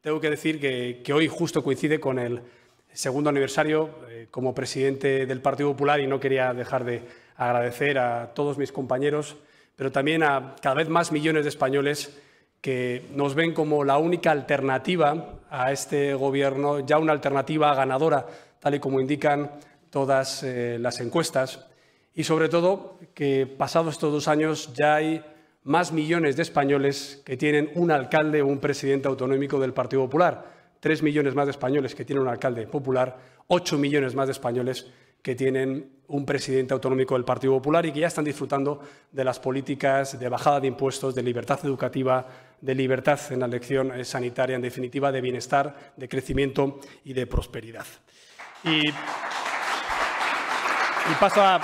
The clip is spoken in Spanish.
tengo que decir que, hoy justo coincide con el segundo aniversario eh, como presidente del Partido Popular y no quería dejar de agradecer a todos mis compañeros, pero también a cada vez más millones de españoles que nos ven como la única alternativa a este gobierno, ya una alternativa ganadora, tal y como indican todas eh, las encuestas, y sobre todo que pasados estos dos años ya hay más millones de españoles que tienen un alcalde o un presidente autonómico del Partido Popular. Tres millones más de españoles que tienen un alcalde popular, Ocho millones más de españoles que tienen un presidente autonómico del Partido Popular y que ya están disfrutando de las políticas de bajada de impuestos, de libertad educativa, de libertad en la elección eh, sanitaria, en definitiva, de bienestar, de crecimiento y de prosperidad. y paso a